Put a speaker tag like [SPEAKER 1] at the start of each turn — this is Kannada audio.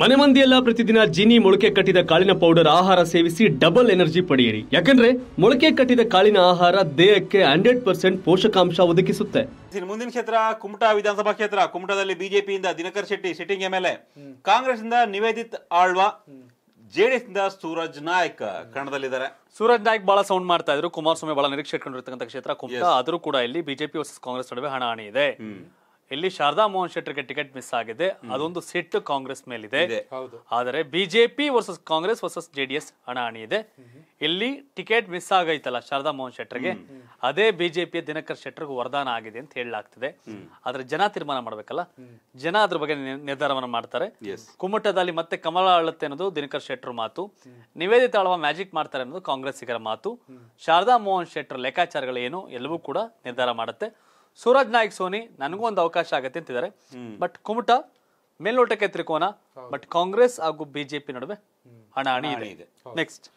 [SPEAKER 1] ಮನೆ ಮಂದಿಯೆಲ್ಲ ಪ್ರತಿದಿನ ಜೀನಿ ಮೊಳಕೆ ಕಟ್ಟಿದ ಕಾಳಿನ ಪೌಡರ್ ಆಹಾರ ಸೇವಿಸಿ ಡಬಲ್ ಎನರ್ಜಿ ಪಡೆಯಿರಿ ಯಾಕಂದ್ರೆ ಮೊಳಕೆ ಕಟ್ಟಿದ ಕಾಳಿನ ಆಹಾರ ದೇಹಕ್ಕೆ ಹಂಡ್ರೆಡ್ ಪರ್ಸೆಂಟ್ ಪೋಷಕಾಂಶ ಒದಗಿಸುತ್ತೆ
[SPEAKER 2] ಮುಂದಿನ ಕ್ಷೇತ್ರ ಕುಮಟಾ ವಿಧಾನಸಭಾ ಕ್ಷೇತ್ರ ಕುಮಟಾದಲ್ಲಿ ಬಿಜೆಪಿಯಿಂದ ದಿನಕರ್ ಶೆಟ್ಟಿ ಸಿಟ್ಟಿಂಗ್ ಎ ಕಾಂಗ್ರೆಸ್ ಇಂದ ನಿವೇದಿತ್ ಆಳ್ವಾ ಜೆಡಿಎಸ್ ಇಂದ ಸೂರಜ್ ನಾಯಕ್ ಕಣದಲ್ಲಿದ್ದಾರೆ
[SPEAKER 3] ಸೂರಜ್ ನಾಯಕ್ ಬಹಳ ಸೌಂಡ್ ಮಾಡ್ತಾ ಇದ್ರು ಕುಮಾರಸ್ವಾಮಿ ಬಹಳ ನಿರೀಕ್ಷೆ ಇಟ್ಕೊಂಡಿರ್ತಕ್ಕಂಥ ಕ್ಷೇತ್ರ ಕುಮಟಾ ಆದರೂ ಕೂಡ ಇಲ್ಲಿ ಬಿಜೆಪಿ ವರ್ಸಸ್ ಕಾಂಗ್ರೆಸ್ ನಡುವೆ ಹಣಾಹಣಿ ಇದೆ ಇಲ್ಲಿ ಶಾರದಾ ಮೋಹನ್ ಶೆಟ್ಟರ್ಗೆ ಟಿಕೆಟ್ ಮಿಸ್ ಆಗಿದೆ ಅದೊಂದು ಸಿಟ್ ಕಾಂಗ್ರೆಸ್ ಮೇಲಿದೆ ಆದರೆ BJP versus Congress versus JDS ಹಣಾಹಣಿ ಇದೆ ಇಲ್ಲಿ ಟಿಕೆಟ್ ಮಿಸ್ ಆಗೈತಲ್ಲ ಶಾರದಾ ಮೋಹನ್ ಶೆಟ್ಟರ್ಗೆ ಅದೇ ಬಿಜೆಪಿಯ ದಿನಕರ್ ಶೆಟ್ಟರ್ ವರದಾನ ಆಗಿದೆ ಅಂತ ಹೇಳಲಾಗ್ತಿದೆ ಆದ್ರೆ ಜನ ತೀರ್ಮಾನ ಮಾಡ್ಬೇಕಲ್ಲ ಜನ ಅದ್ರ ಬಗ್ಗೆ ನಿರ್ಧಾರವನ್ನು ಮಾಡ್ತಾರೆ ಕುಮಟದಲ್ಲಿ ಮತ್ತೆ ಕಮಲ ಅಳುತ್ತೆ ಅನ್ನೋದು ದಿನಕರ್ ಶೆಟ್ಟರ್ ಮಾತು ನಿವೇದಿತ ಅಳವ ಮ್ಯಾಜಿಕ್ ಮಾಡ್ತಾರೆ ಅನ್ನೋದು ಕಾಂಗ್ರೆಸ್ಸಿಗರ ಮಾತು ಶಾರದಾ ಮೋಹನ್ ಶೆಟ್ಟರ್ ಲೆಕ್ಕಾಚಾರಗಳು ಏನು ಎಲ್ಲವೂ ಕೂಡ ನಿರ್ಧಾರ ಮಾಡುತ್ತೆ ಸೂರಜ್ ನಾಯಕ್ ಸೋನಿ ನನಗೂ ಒಂದು ಅವಕಾಶ ಆಗತ್ತೆ ಅಂತಿದ್ದಾರೆ ಬಟ್ ಕುಮಟ ಮೇಲ್ನೋಟಕ್ಕೆ ತ್ರಿಕೋನ ಬಟ್ ಕಾಂಗ್ರೆಸ್ ಹಾಗೂ ಬಿಜೆಪಿ ನಡುವೆ ಹಣಾಹಣಿ ಇದೆ ನೆಕ್ಸ್ಟ್